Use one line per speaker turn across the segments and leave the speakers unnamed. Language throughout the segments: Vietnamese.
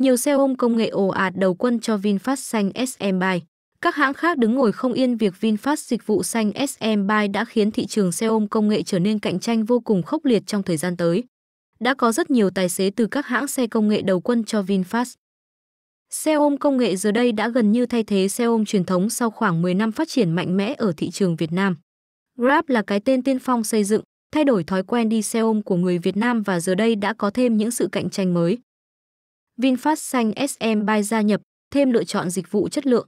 Nhiều xe ôm công nghệ ồ ạt đầu quân cho VinFast xanh SM Bike. Các hãng khác đứng ngồi không yên việc VinFast dịch vụ xanh SM Bike đã khiến thị trường xe ôm công nghệ trở nên cạnh tranh vô cùng khốc liệt trong thời gian tới. Đã có rất nhiều tài xế từ các hãng xe công nghệ đầu quân cho VinFast. Xe ôm công nghệ giờ đây đã gần như thay thế xe ôm truyền thống sau khoảng 10 năm phát triển mạnh mẽ ở thị trường Việt Nam. Grab là cái tên tiên phong xây dựng, thay đổi thói quen đi xe ôm của người Việt Nam và giờ đây đã có thêm những sự cạnh tranh mới. VinFast xanh SM Buy gia nhập, thêm lựa chọn dịch vụ chất lượng.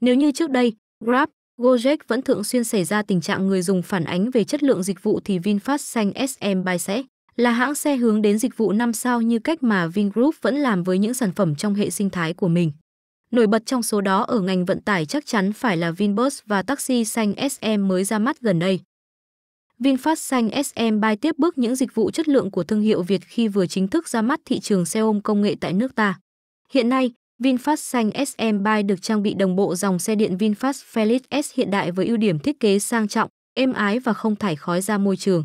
Nếu như trước đây, Grab, Gojek vẫn thường xuyên xảy ra tình trạng người dùng phản ánh về chất lượng dịch vụ thì VinFast xanh SM Buy sẽ là hãng xe hướng đến dịch vụ 5 sao như cách mà Vingroup vẫn làm với những sản phẩm trong hệ sinh thái của mình. Nổi bật trong số đó ở ngành vận tải chắc chắn phải là Vinbus và taxi xanh SM mới ra mắt gần đây. VinFast xanh SM Buy tiếp bước những dịch vụ chất lượng của thương hiệu Việt khi vừa chính thức ra mắt thị trường xe ôm công nghệ tại nước ta. Hiện nay, VinFast xanh SM Buy được trang bị đồng bộ dòng xe điện VinFast Felix S hiện đại với ưu điểm thiết kế sang trọng, êm ái và không thải khói ra môi trường.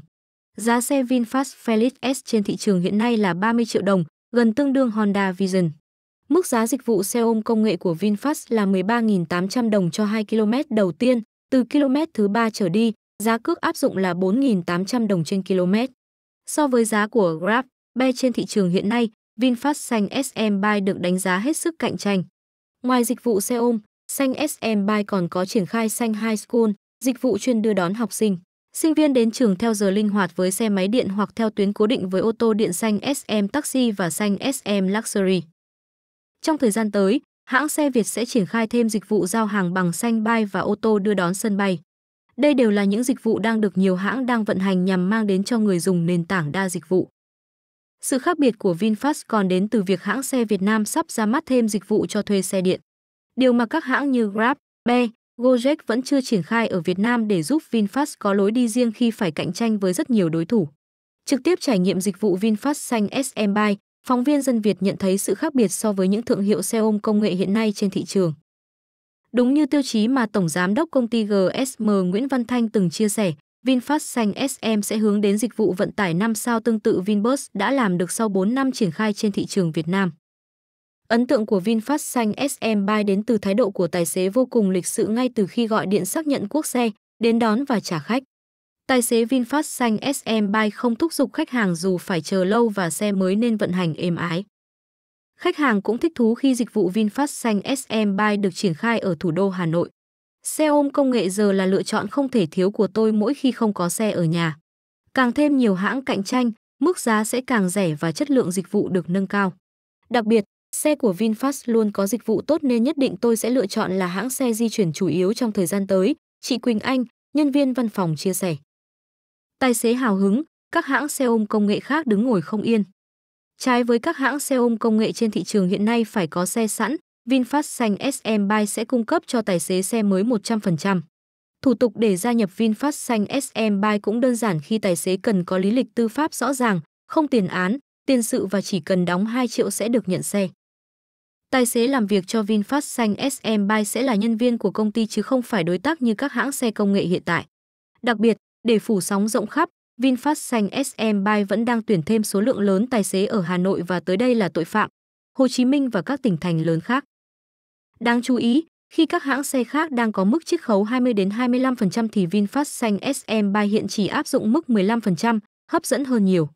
Giá xe VinFast Felix S trên thị trường hiện nay là 30 triệu đồng, gần tương đương Honda Vision. Mức giá dịch vụ xe ôm công nghệ của VinFast là 13.800 đồng cho 2 km đầu tiên, từ km thứ 3 trở đi, Giá cước áp dụng là 4.800 đồng trên km. So với giá của Grab, Bay trên thị trường hiện nay, VinFast xanh SM Bay được đánh giá hết sức cạnh tranh. Ngoài dịch vụ xe ôm, xanh SM Bay còn có triển khai xanh High School, dịch vụ chuyên đưa đón học sinh. Sinh viên đến trường theo giờ linh hoạt với xe máy điện hoặc theo tuyến cố định với ô tô điện xanh SM Taxi và xanh SM Luxury. Trong thời gian tới, hãng xe Việt sẽ triển khai thêm dịch vụ giao hàng bằng xanh bay và ô tô đưa đón sân bay. Đây đều là những dịch vụ đang được nhiều hãng đang vận hành nhằm mang đến cho người dùng nền tảng đa dịch vụ. Sự khác biệt của VinFast còn đến từ việc hãng xe Việt Nam sắp ra mắt thêm dịch vụ cho thuê xe điện. Điều mà các hãng như Grab, Be, Gojek vẫn chưa triển khai ở Việt Nam để giúp VinFast có lối đi riêng khi phải cạnh tranh với rất nhiều đối thủ. Trực tiếp trải nghiệm dịch vụ VinFast xanh SM Bike, phóng viên dân Việt nhận thấy sự khác biệt so với những thương hiệu xe ôm công nghệ hiện nay trên thị trường. Đúng như tiêu chí mà Tổng Giám đốc công ty GSM Nguyễn Văn Thanh từng chia sẻ, VinFast xanh SM sẽ hướng đến dịch vụ vận tải 5 sao tương tự VinBus đã làm được sau 4 năm triển khai trên thị trường Việt Nam. Ấn tượng của VinFast xanh SM Buy đến từ thái độ của tài xế vô cùng lịch sự ngay từ khi gọi điện xác nhận quốc xe, đến đón và trả khách. Tài xế VinFast xanh SM Buy không thúc giục khách hàng dù phải chờ lâu và xe mới nên vận hành êm ái. Khách hàng cũng thích thú khi dịch vụ VinFast xanh SM Buy được triển khai ở thủ đô Hà Nội. Xe ôm công nghệ giờ là lựa chọn không thể thiếu của tôi mỗi khi không có xe ở nhà. Càng thêm nhiều hãng cạnh tranh, mức giá sẽ càng rẻ và chất lượng dịch vụ được nâng cao. Đặc biệt, xe của VinFast luôn có dịch vụ tốt nên nhất định tôi sẽ lựa chọn là hãng xe di chuyển chủ yếu trong thời gian tới, chị Quỳnh Anh, nhân viên văn phòng chia sẻ. Tài xế hào hứng, các hãng xe ôm công nghệ khác đứng ngồi không yên. Trái với các hãng xe ôm công nghệ trên thị trường hiện nay phải có xe sẵn, VinFast xanh SM Bike sẽ cung cấp cho tài xế xe mới 100%. Thủ tục để gia nhập VinFast xanh SM Bike cũng đơn giản khi tài xế cần có lý lịch tư pháp rõ ràng, không tiền án, tiền sự và chỉ cần đóng 2 triệu sẽ được nhận xe. Tài xế làm việc cho VinFast xanh SM Bike sẽ là nhân viên của công ty chứ không phải đối tác như các hãng xe công nghệ hiện tại. Đặc biệt, để phủ sóng rộng khắp, VinFast xanh SM Buy vẫn đang tuyển thêm số lượng lớn tài xế ở Hà Nội và tới đây là tội phạm, Hồ Chí Minh và các tỉnh thành lớn khác. Đáng chú ý, khi các hãng xe khác đang có mức chiết khấu 20 đến 25% thì VinFast xanh SM Buy hiện chỉ áp dụng mức 15%, hấp dẫn hơn nhiều.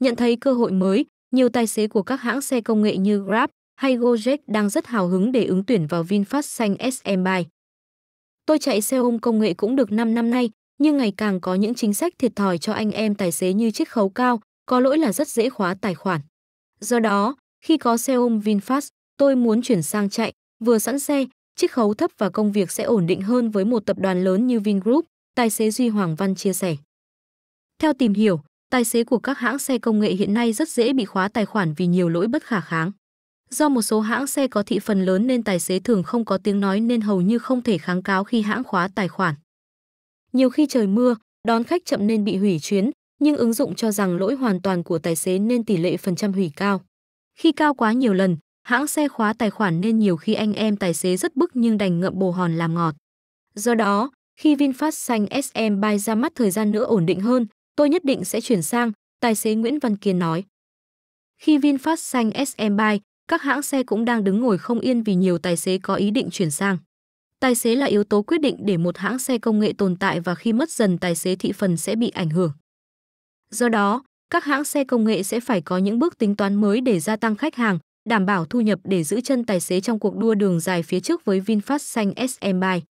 Nhận thấy cơ hội mới, nhiều tài xế của các hãng xe công nghệ như Grab hay Gojek đang rất hào hứng để ứng tuyển vào VinFast xanh SM Buy. Tôi chạy xe ôm công nghệ cũng được 5 năm nay, nhưng ngày càng có những chính sách thiệt thòi cho anh em tài xế như chiếc khấu cao, có lỗi là rất dễ khóa tài khoản. Do đó, khi có xe ôm VinFast, tôi muốn chuyển sang chạy, vừa sẵn xe, chiếc khấu thấp và công việc sẽ ổn định hơn với một tập đoàn lớn như Vingroup, tài xế Duy Hoàng Văn chia sẻ. Theo tìm hiểu, tài xế của các hãng xe công nghệ hiện nay rất dễ bị khóa tài khoản vì nhiều lỗi bất khả kháng. Do một số hãng xe có thị phần lớn nên tài xế thường không có tiếng nói nên hầu như không thể kháng cáo khi hãng khóa tài khoản. Nhiều khi trời mưa, đón khách chậm nên bị hủy chuyến, nhưng ứng dụng cho rằng lỗi hoàn toàn của tài xế nên tỷ lệ phần trăm hủy cao. Khi cao quá nhiều lần, hãng xe khóa tài khoản nên nhiều khi anh em tài xế rất bức nhưng đành ngậm bồ hòn làm ngọt. Do đó, khi VinFast xanh SM Buy ra mắt thời gian nữa ổn định hơn, tôi nhất định sẽ chuyển sang, tài xế Nguyễn Văn Kiên nói. Khi VinFast xanh SM Buy, các hãng xe cũng đang đứng ngồi không yên vì nhiều tài xế có ý định chuyển sang. Tài xế là yếu tố quyết định để một hãng xe công nghệ tồn tại và khi mất dần tài xế thị phần sẽ bị ảnh hưởng. Do đó, các hãng xe công nghệ sẽ phải có những bước tính toán mới để gia tăng khách hàng, đảm bảo thu nhập để giữ chân tài xế trong cuộc đua đường dài phía trước với VinFast xanh SM Bike.